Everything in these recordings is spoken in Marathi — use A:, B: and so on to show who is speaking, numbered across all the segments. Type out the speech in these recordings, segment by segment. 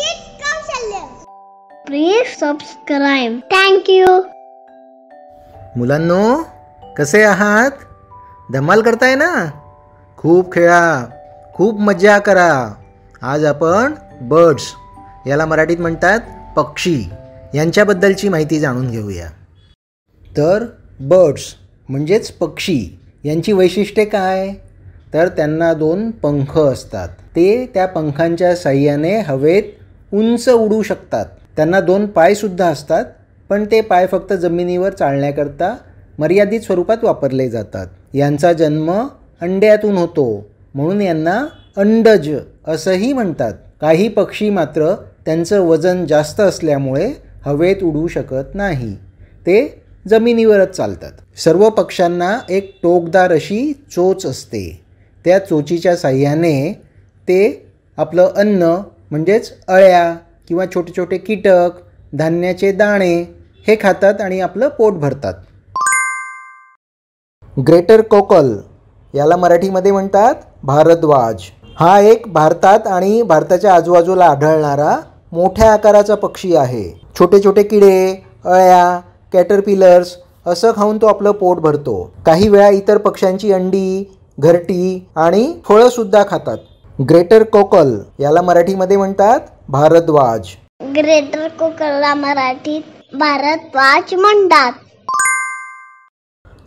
A: Kids Counselor. Please subscribe.
B: यू मुलांनो कसे आहात धमाल करताय ना खूप खेळा खूप मजा करा आज आपण बर्ड्स याला मराठीत म्हणतात पक्षी यांच्याबद्दलची माहिती जाणून घेऊया तर बर्ड्स म्हणजेच पक्षी यांची वैशिष्ट्ये काय तर त्यांना दोन पंख असतात ते त्या पंखांच्या साह्याने हवेत उंच उडू शकतात त्यांना दोन पायसुद्धा असतात पण ते पाय फक्त जमिनीवर चालण्याकरता मर्यादित स्वरूपात वापरले जातात यांचा जन्म अंड्यातून होतो म्हणून यांना अंडज असंही म्हणतात काही पक्षी मात्र त्यांचं वजन जास्त असल्यामुळे हवेत उडू शकत नाही ते जमिनीवरच चालतात सर्व पक्ष्यांना एक टोकदार अशी चोच असते त्या चोचीच्या साह्याने ते आपलं अन्न म्हणजेच अळ्या किंवा छोटे छोटे कीटक धान्याचे दाणे हे खातात आणि आपलं पोट भरतात ग्रेटर कोकल याला मराठीमध्ये म्हणतात भारद्वाज हा एक भारतात आणि भारताच्या आजूबाजूला आढळणारा मोठ्या आकाराचा पक्षी आहे छोटे छोटे किडे अळ्या कॅटरपिलर्स असं खाऊन तो आपलं पोट भरतो काही वेळा इतर पक्ष्यांची अंडी घरटी आणि सुद्धा खातात ग्रेटर कोकल याला मराठीमध्ये म्हणतात भारद्वाज
A: ग्रेटर कोकलला मराठीत भारद्वाज म्हणतात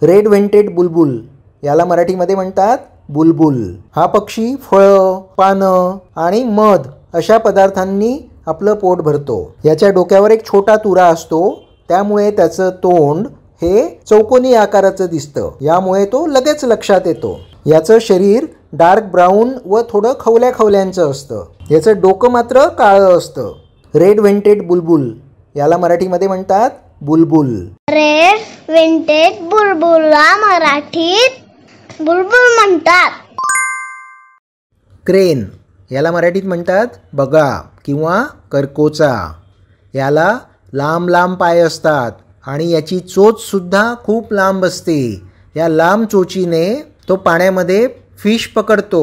B: रेड व्हेंटेड बुलबुल याला मराठीमध्ये म्हणतात बुलबुल हा पक्षी फळं पानं आणि मध अशा पदार्थांनी आपलं पोट भरतो याच्या डोक्यावर एक छोटा तुरा असतो त्यामुळे त्याचं तोंड हे चौकोनी आकाराचं दिसतं यामुळे तो लगेच लक्षात येतो याचं शरीर डार्क ब्राऊन व थोडं खवल्या खवल्यांचं असतं याचं डोकं मात्र काळं असतं रेड वेंटेड बुलबुल याला मराठीमध्ये म्हणतात बुलबुल
A: रेड वेंटेड मराठीत बुलबुल म्हणतात
B: क्रेन याला मराठीत म्हणतात बगा किंवा करकोचा याला लांब लांब पाय असतात आणि याची चोचसुद्धा खूप लांब असते या लांब चोचीने तो पाण्यामध्ये फिश पकडतो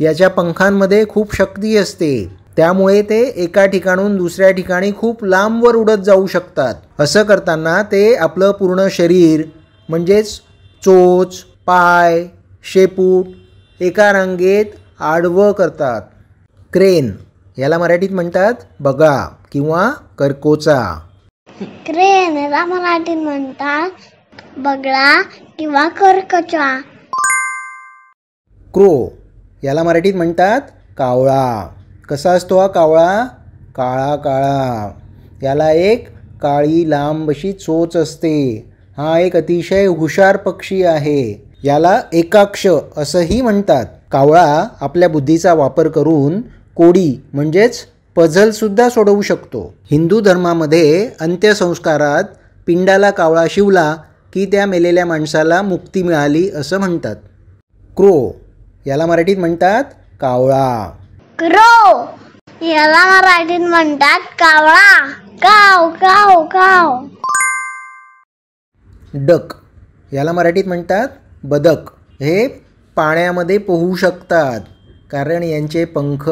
B: याच्या पंखांमध्ये खूप शक्ती असते त्यामुळे ते एका ठिकाणून दुसऱ्या ठिकाणी खूप लांबवर उडत जाऊ शकतात असं करताना ते आपलं पूर्ण शरीर म्हणजेच चोच पाय शेपूट एका रांगेत आडवं करतात क्रेन याला मराठीत म्हणतात बगळा किंवा करकोचा
A: क्रेन याला मराठीत म्हणतात बगळा किंवा करकोचा
B: क्रो याला मराठीत म्हणतात कावळा कसा असतो हा कावळा काळा काळा याला एक काळी लांब अशी चोच असते हा एक अतिशय हुशार पक्षी आहे याला एकाक्ष असंही म्हणतात कावळा आपल्या बुद्धीचा वापर करून कोडी म्हणजेच पझलसुद्धा सोडवू शकतो हिंदू धर्मामध्ये अंत्यसंस्कारात पिंडाला कावळा शिवला की त्या मेलेल्या माणसाला मुक्ती मिळाली असं म्हणतात क्रो याला मराठीत म्हणतात कावळा
A: क्रो याला मराठीत म्हणतात कावळा काव काव काव
B: डक याला मराठीत म्हणतात बदक हे पाण्यामध्ये पोहू शकतात कारण यांचे पंख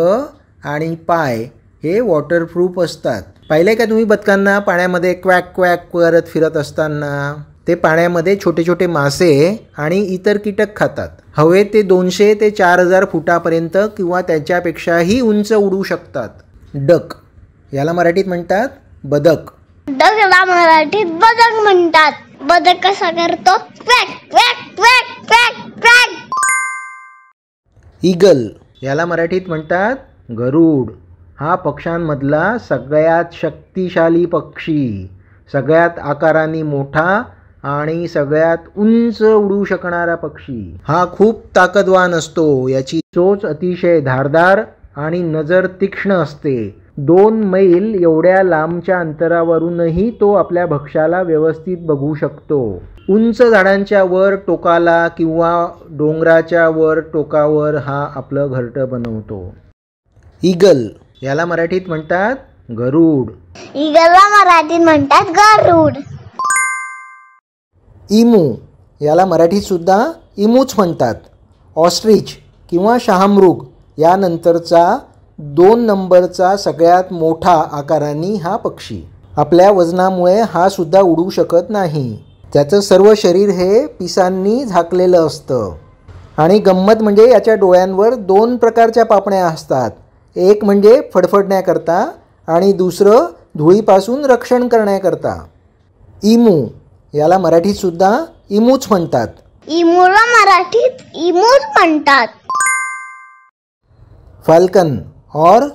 B: आणि पाय हे वॉटरप्रूफ असतात पाहिले का तुम्ही बदकांना पाण्यामध्ये क्वॅक क्वॅक करत फिरत असताना ते पाण्यामध्ये छोटे छोटे मासे आणि इतर कीटक खातात हवे ते दोनशे ते चार हजार फुटापर्यंत किंवा त्याच्यापेक्षाही उंच उडू शकतात डक याला मराठीत म्हणतात बदक
A: डकला मराठीत बदक म्हणतात बदक कसा करतो
B: इगल ईगल याला मराठीत म्हणतात गरुड हा पक्ष्यांमधला सगळ्यात शक्तिशाली पक्षी सगळ्यात आकाराने मोठा आणि सगळ्यात उंच उडू शकणारा पक्षी हा खूप ताकदवान असतो याची चोच अतिशय धारदार आणि नजर तीक्ष्ण असते दोन मैल एवढ्या लांबच्या अंतरावरूनही तो आपल्या भक्ष्याला व्यवस्थित बघू शकतो उंच झाडांच्या वर टोकाला किंवा डोंगराच्या वर टोकावर हा आपलं घरट बनवतो इगल याला मराठीत म्हणतात गरुड
A: इगलला मराठीत म्हणतात गरुड
B: इमू याला मराठीतसुद्धा इमूच म्हणतात ऑस्ट्रिच किंवा शहामृग यानंतरचा दोन नंबरचा सगळ्यात मोठा आकाराने हा पक्षी आपल्या वजनामुळे हा सुद्धा उडू शकत नाही त्याचं सर्व शरीर हे पिसांनी झाकलेलं असतं आणि गंमत म्हणजे याच्या डोळ्यांवर दोन प्रकारच्या पापण्या असतात एक म्हणजे फडफडण्याकरता आणि दुसरं धुळीपासून रक्षण करण्याकरता इमू याला मराठीत सुद्धा इमूच म्हणतात
A: इमूला मराठीत इमोच म्हणतात
B: फाल्कन और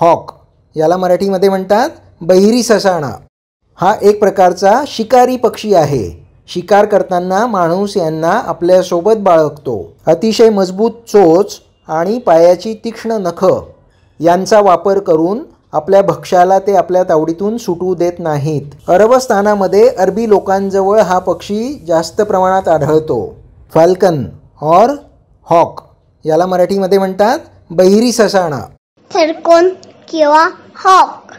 B: हॉक याला मराठीमध्ये म्हणतात बहिरी ससाणा हा एक प्रकारचा शिकारी पक्षी आहे शिकार करताना माणूस यांना आपल्यासोबत बाळगतो अतिशय मजबूत चोच आणि पायाची तीक्ष्ण नख यांचा वापर करून आपल्या भक्ष्याला ते आपल्या तावडीतून सुटू देत नाहीत अरबस्थानामध्ये अरबी लोकांजवळ हा पक्षी जास्त प्रमाणात आढळतो फाल्कन और हॉक याला मराठीमध्ये म्हणतात बहिरी ससाणा सरकोन
A: किंवा हॉक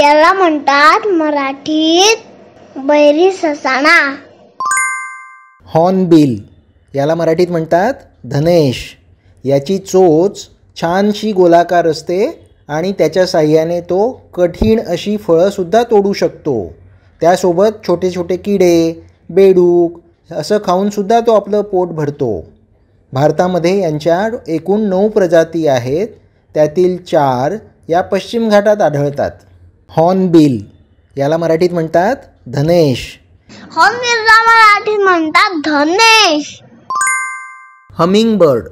A: याला म्हणतात मराठीत बहिरी ससाणा
B: हॉर्नबिल याला मराठीत म्हणतात धनेश याची चोच छानशी गोलाकार असते आणि त्याच्या साह्याने तो कठीण अशी फळंसुद्धा तोडू शकतो त्यासोबत छोटे छोटे किडे बेडूक असं खाऊनसुद्धा तो आपलं पोट भरतो भारतामध्ये यांच्या एकूण नऊ प्रजाती आहेत त्यातील चार या पश्चिम घाटात आढळतात हॉर्नबिल याला मराठीत म्हणतात धनेश
A: हॉर्नबिलला मराठीत म्हणतात धनेश
B: हमिंग बर्ड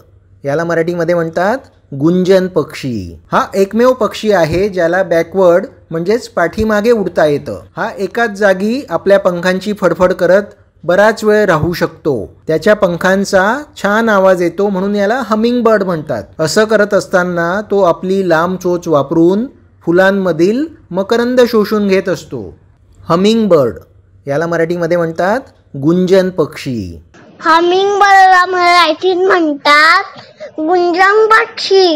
B: याला मराठीमध्ये म्हणतात गुंजन पक्षी हा एकमेव पक्षी आहे ज्याला बॅकवर्ड म्हणजेच पाठीमागे उडता येतं हा एकाच जागी आपल्या पंखांची फडफड करत बराच वेळ राहू शकतो त्याच्या पंखांचा छान आवाज येतो म्हणून याला हमिंग बर्ड म्हणतात असं करत असताना तो आपली लांब चोच वापरून फुलांमधील मकरंद शोषून घेत असतो हमिंग बर्ड याला मराठीमध्ये म्हणतात गुंजन पक्षी
A: हमिंग बर्डला मराठीत म्हणतात गुंजंग पक्षी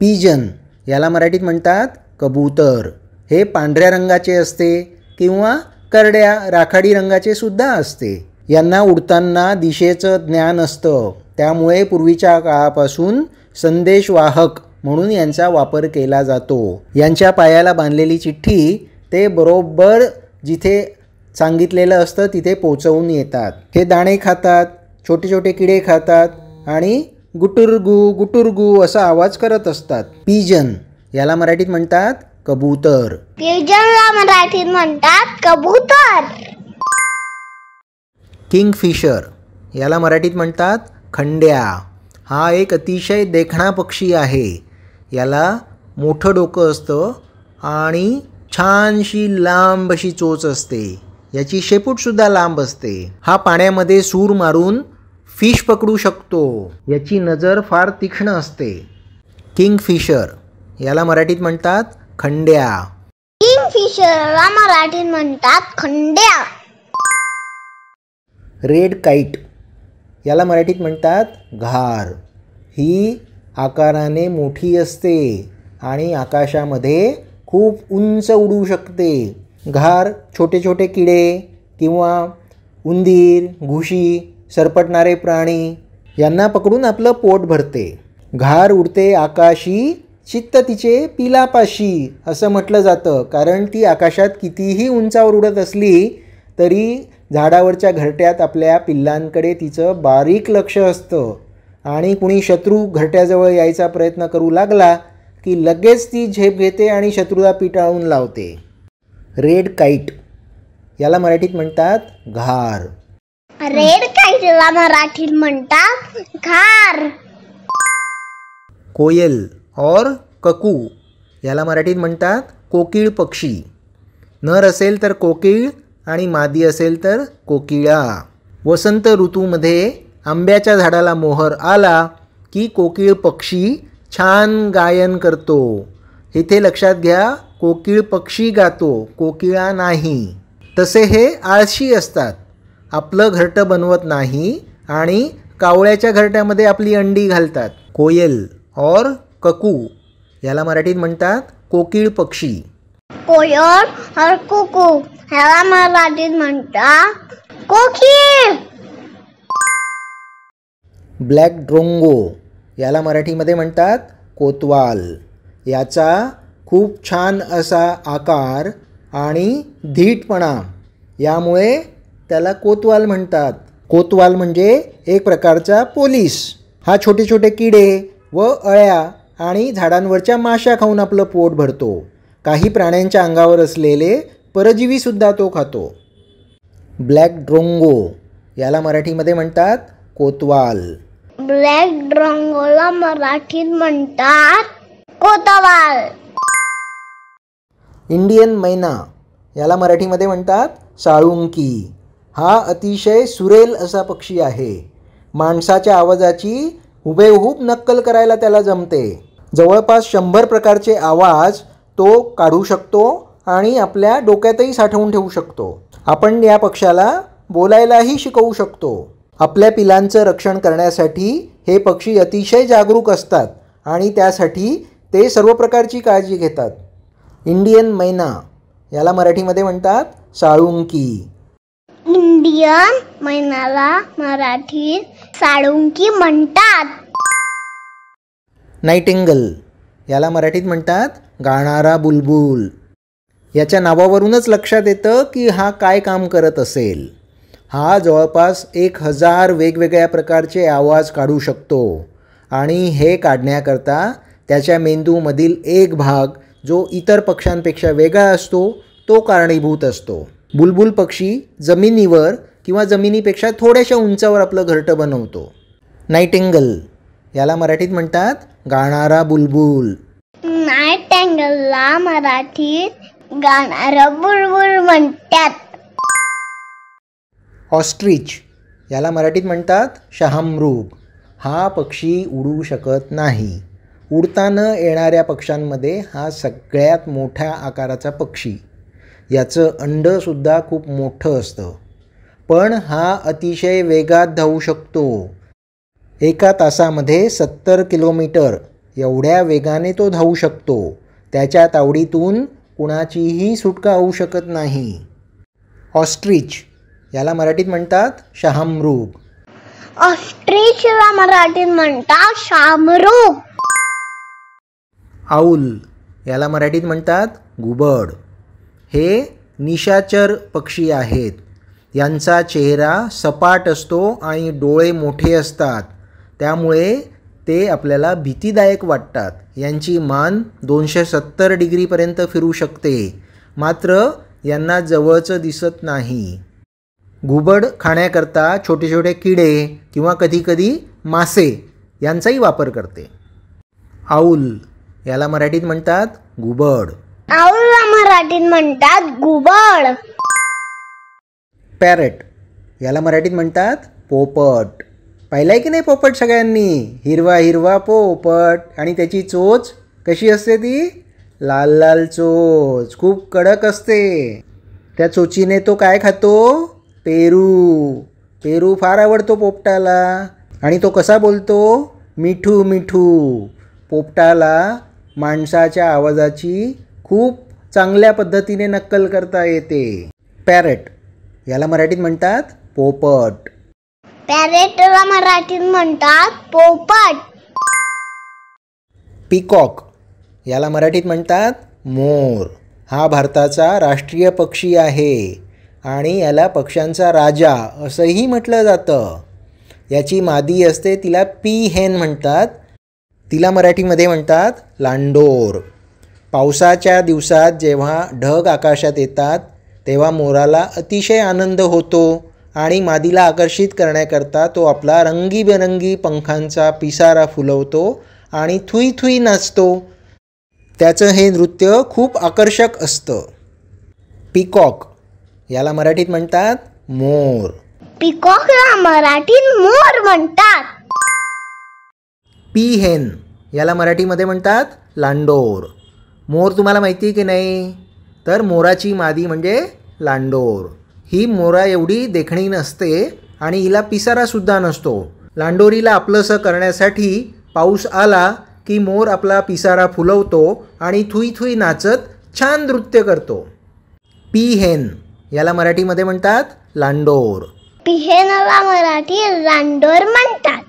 B: पिजन याला मराठीत म्हणतात कबूतर हे पांढऱ्या रंगाचे असते किंवा करड्या राखाडी रंगाचे सुद्धा असते यांना उडताना दिशेचं ज्ञान असतं त्यामुळे पूर्वीच्या काळापासून संदेशवाहक म्हणून यांचा वापर केला जातो यांच्या पायाला बांधलेली चिठ्ठी ते बरोबर जिथे सांगितलेलं असतं तिथे पोचवून येतात हे दाणे खातात छोटे छोटे किडे खातात आणि गुटुरगु गुटुरगू असा आवाज करत असतात पिजन याला मराठीत म्हणतात कबूतर
A: पिजनला मराठीत म्हणतात कबूतर
B: किंगफिशर याला मराठीत म्हणतात खंड्या हा एक अतिशय देखणा पक्षी आहे याला मोठं डोकं असतं आणि छानशी लांब अशी चोच असते याची शेपूट सुद्धा लांब असते हा पाण्यामध्ये सूर मारून फिश पकडू शकतो याची नजर फार तीक्ष्ण असते किंगफिशर याला मराठीत म्हणतात खंड्या
A: किंगफिशरला मराठीत म्हणतात
B: खंड्या रेड काईट याला मराठीत म्हणतात घार ही आकाराने मोठी असते आणि आकाशामध्ये खूप उंच उडू शकते घार छोटे छोटे किडे किंवा उंदीर घुशी सरपटणारे प्राणी यांना पकडून आपलं पोट भरते घार उडते आकाशी चित्त तिचे पिलापाशी असं म्हटलं जातं कारण ती आकाशात कितीही उंचावर उडत असली तरी झाडावरच्या घरट्यात आपल्या पिल्लांकडे तिचं बारीक लक्ष असतं आणि कुणी शत्रू घरट्याजवळ यायचा प्रयत्न करू लागला की लगेच ती झेप घेते आणि शत्रूला पिटाळून लावते रेड काईट याला मराठीत म्हणतात घार
A: रेड काईटला मराठीत म्हणतात घार
B: कोयल और ककू याला मराठीत म्हणतात कोकिळ पक्षी नर असेल तर कोकिळ आणि मादी असेल तर कोकिळा वसंत ऋतूमध्ये आंब्याच्या झाडाला मोहर आला की कोकिळ पक्षी छान गायन करतो इथे लक्षात घ्या कोकिळ पक्षी गातो कोकिळा नाही तसे हे आळशी असतात आपलं घरटं बनवत नाही आणि कावळ्याच्या घरट्यामध्ये आपली अंडी घालतात कोयल और ककू याला मराठीत म्हणतात कोकिळ पक्षी
A: कोयल और कुकू याला मराठीत म्हणतात कोकिळ
B: ब्लॅक ड्रोंगो याला मराठीमध्ये म्हणतात कोतवाल याचा खूप छान असा आकार आणि धीटपणा यामुळे त्याला कोतवाल म्हणतात कोतवाल म्हणजे एक प्रकारचा पोलीस हा छोटे छोटे किडे व अळ्या आणि झाडांवरच्या माशा खाऊन आपलं पोट भरतो काही प्राण्यांच्या अंगावर असलेले परजीवीसुद्धा तो खातो ब्लॅक ड्रोंगो याला मराठीमध्ये म्हणतात कोतवाल
A: ब्लॅक ड्रोंगोला मराठीत म्हणतात कोतवाल
B: इंडियन मैना याला मराठीमध्ये म्हणतात साळुंकी हा अतिशय सुरेल असा पक्षी आहे माणसाच्या आवाजाची हुबेहूब नक्कल करायला त्याला जमते जवळपास शंभर प्रकारचे आवाज तो काढू शकतो आणि आपल्या डोक्यातही साठवून ठेवू शकतो आपण या पक्षाला बोलायलाही शिकवू शकतो आपल्या पिलांचं रक्षण करण्यासाठी हे पक्षी अतिशय जागरूक असतात आणि त्यासाठी ते सर्व प्रकारची काळजी घेतात इंडियन मैना याला मराठीमध्ये म्हणतात साळुंकी
A: इंडियन मैनाला मराठी साळुंकी म्हणतात
B: नाईटिंगल याला मराठीत म्हणतात गाणारा बुलबुल याच्या नावावरूनच लक्षात येतं की हा काय काम करत असेल हा जवळपास एक हजार वेगवेगळ्या प्रकारचे आवाज काढू शकतो आणि हे काढण्याकरता त्याच्या मेंदूमधील एक भाग जो इतर पक्ष्यांपेक्षा वेगळा असतो तो कारणीभूत असतो बुलबुल पक्षी जमिनीवर किंवा जमिनीपेक्षा थोड्याशा उंचावर आपलं घरटं बनवतो नाईटेंगल याला मराठीत म्हणतात गाणारा बुलबुल
A: नाईटेंगलला मराठीत गाणारा बुलबुल म्हणतात
B: ऑस्ट्रिच याला मराठीत म्हणतात शहामृग हा पक्षी उडू शकत नाही उडताना येणाऱ्या पक्ष्यांमध्ये हा सगळ्यात मोठ्या आकाराचा पक्षी याचं अंडसुद्धा खूप मोठं असतं पण हा अतिशय वेगात धावू शकतो एका तासामध्ये सत्तर किलोमीटर एवढ्या वेगाने तो धावू शकतो त्याच्या तावडीतून कुणाचीही सुटका होऊ शकत नाही ऑस्ट्रिच याला मराठीत म्हणतात शहामृग
A: ऑस्ट्रिचला मराठीत म्हणतात शामरूप
B: आऊल याला मराठीत म्हणतात घुबड हे निशाचर पक्षी आहेत यांचा चेहरा सपाट असतो आणि डोळे मोठे असतात त्यामुळे ते आपल्याला भीतीदायक वाटतात यांची मान दोनशे सत्तर डिग्रीपर्यंत फिरू शकते मात्र यांना जवळचं दिसत नाही घुबड खाण्याकरता छोटे छोटे किडे किंवा कधीकधी मासे यांचाही वापर करते आऊल याला मराठीत म्हणतात गुबड
A: मराठीत म्हणतात गुबड
B: पॅरेट याला मराठीत म्हणतात पोपट पाहिलाय की नाही पोपट सगळ्यांनी हिरवा हिरवा पोपट आणि त्याची चोच कशी असते ती लाल लाल चोच खूप कडक असते त्या चोचीने तो काय खातो पेरू पेरू फार आवडतो पोपटाला आणि तो कसा बोलतो मिठू मिठू पोपटाला माणसाच्या आवाजाची खूप चांगल्या पद्धतीने नक्कल करता येते पॅरेट याला मराठीत म्हणतात पोपट
A: पॅरेटला मराठीत म्हणतात पोपट
B: पिकॉक याला मराठीत म्हणतात मोर हा भारताचा राष्ट्रीय पक्षी आहे आणि याला पक्ष्यांचा राजा असंही म्हटलं जातं याची मादी असते तिला पी हेन म्हणतात तिला मराठीमध्ये म्हणतात लांडोर पावसाच्या दिवसात जेव्हा ढग आकाशात येतात तेव्हा मोराला अतिशय आनंद होतो आणि मादीला आकर्षित करण्याकरता तो आपला रंगीबेरंगी पंखांचा पिसारा फुलवतो आणि थुई थुई नाचतो त्याचं हे नृत्य खूप आकर्षक असतं पिकॉक याला मराठीत म्हणतात मोर पिकॉकला मराठीत मोर म्हणतात पी हेन याला मराठीमध्ये म्हणतात लांडोर मोर तुम्हाला माहिती आहे की नाही तर मोराची मादी म्हणजे लांडोर ही मोरा एवढी देखणी नसते आणि हिला पिसारासुद्धा नसतो लांडोरीला आपलंसं करण्यासाठी पाऊस आला की मोर आपला पिसारा फुलवतो आणि थुई थुई नाचत छान नृत्य करतो पी हेन याला मराठीमध्ये म्हणतात लांडोर
A: पिहेनला मराठी लांडोर म्हणतात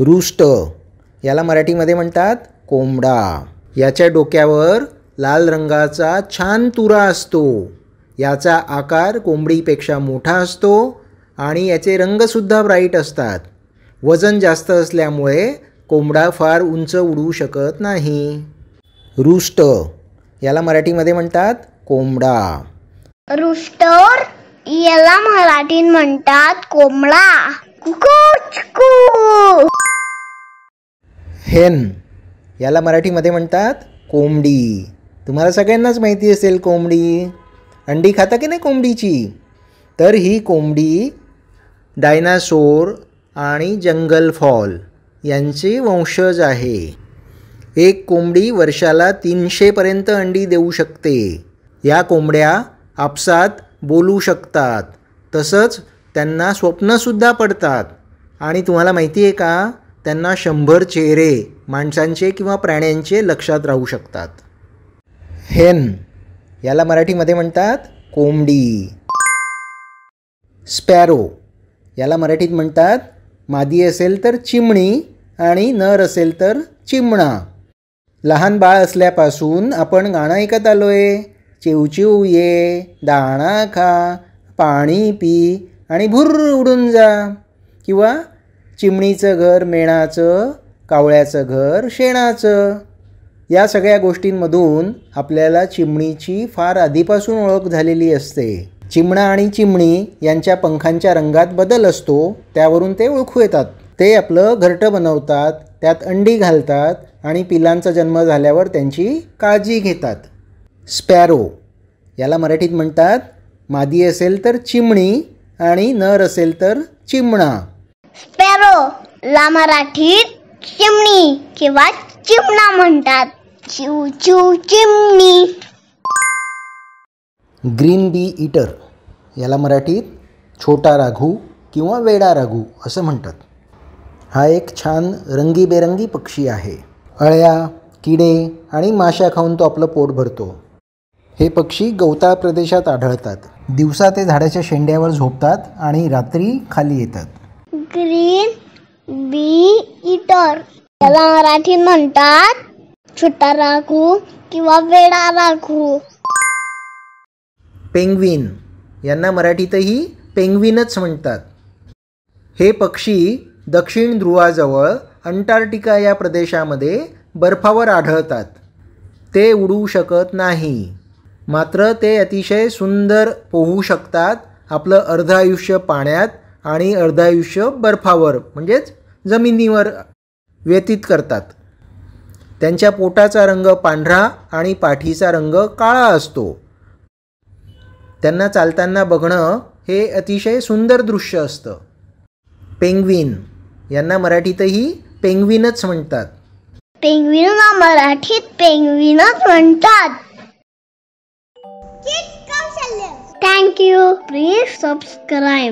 B: रुष्ट याला मराठीमध्ये म्हणतात कोंबडा याच्या डोक्यावर लाल रंगाचा छान तुरा असतो याचा आकार कोंबडीपेक्षा मोठा असतो आणि याचे रंगसुद्धा ब्राईट असतात वजन जास्त असल्यामुळे कोंबडा फार उंच उडू शकत नाही रुष्ट याला मराठीमध्ये म्हणतात कोंबडा
A: रुष्ट याला मराठी म्हणतात कोंबडा कुकुच
B: हेन याला मराठीमध्ये म्हणतात कोंबडी तुम्हाला सगळ्यांनाच माहिती असेल कोंबडी अंडी खाता की नाही कोंबडीची तर ही कोंबडी डायनासोर आणि जंगल फॉल यांचे वंशज आहे एक कोंबडी वर्षाला तीनशेपर्यंत अंडी देऊ शकते या कोंबड्या आपसात बोलू शकतात तसंच त्यांना स्वप्नसुद्धा पडतात आणि तुम्हाला माहिती आहे का त्यांना शंभर चेहरे माणसांचे किंवा प्राण्यांचे लक्षात राहू शकतात हेन याला मराठीमध्ये म्हणतात कोंबडी स्पॅरो याला मराठीत म्हणतात मादी असेल तर चिमणी आणि नर असेल तर चिमणा लहान बाळ असल्यापासून आपण गाणं ऐकत आलो आहे चिवचिव ये दाणा खा पाणी पी आणि भुर्र उडून जा किंवा चिमणीचं घर मेणाचं कावळ्याचं घर शेणाचं या सगळ्या गोष्टींमधून आपल्याला चिमणीची फार आधीपासून ओळख झालेली असते चिमणा आणि चिमणी यांच्या पंखांच्या रंगात बदल असतो त्यावरून ते ओळखू येतात ते आपलं घरटं बनवतात त्यात अंडी घालतात आणि पिलांचा जन्म झाल्यावर त्यांची काळजी घेतात स्पॅरो याला मराठीत म्हणतात मादी असेल तर चिमणी आणि नर असेल तर चिमणा
A: स्पॅरो ला मराठीत चिमणी किंवा चिमणा म्हणतात
B: चिव चिव चिमणी ग्रीन बी इटर याला मराठीत छोटा राघू किंवा वेडा राघू असं म्हणतात हा एक छान रंगीबेरंगी पक्षी आहे अळ्या किडे आणि माशा खाऊन तो आपलं पोट भरतो हे पक्षी गवताळ प्रदेशात आढळतात दिवसा ते झाडाच्या शेंड्यावर झोपतात आणि रात्री खाली येतात ग्रीन
A: बी इटर त्याला मराठी म्हणतात छोटा राखू किंवा वेडा राखू
B: पेंग्विन यांना मराठीतही पेंग्विनच म्हणतात हे पक्षी दक्षिण ध्रुवाजवळ अंटार्क्टिका या प्रदेशामध्ये बर्फावर आढळतात ते उडू शकत नाही मात्र ते अतिशय सुंदर पोहू शकतात आपलं अर्ध आयुष्य पाण्यात आणि अर्धायुष्य आयुष्य बर्फावर म्हणजेच जमिनीवर व्यतीत करतात त्यांच्या पोटाचा रंग पांढरा आणि पाठीचा रंग काळा असतो त्यांना चालताना बघणं हे अतिशय सुंदर दृश्य असतं पेंग्विन यांना मराठीतही पेंगवीनच म्हणतात
A: पेंगवीन मराठीत पेंग्विनच म्हणतात थँक्यू प्लीज सबस्क्राईब